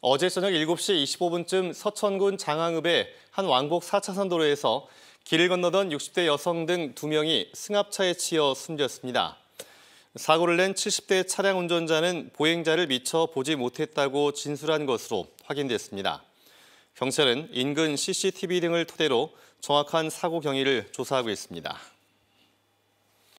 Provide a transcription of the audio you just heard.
어제 저녁 7시 25분쯤 서천군 장항읍의 한 왕복 4차선 도로에서 길을 건너던 60대 여성 등 2명이 승합차에 치여 숨졌습니다. 사고를 낸 70대 차량 운전자는 보행자를 미처 보지 못했다고 진술한 것으로 확인됐습니다. 경찰은 인근 CCTV 등을 토대로 정확한 사고 경위를 조사하고 있습니다.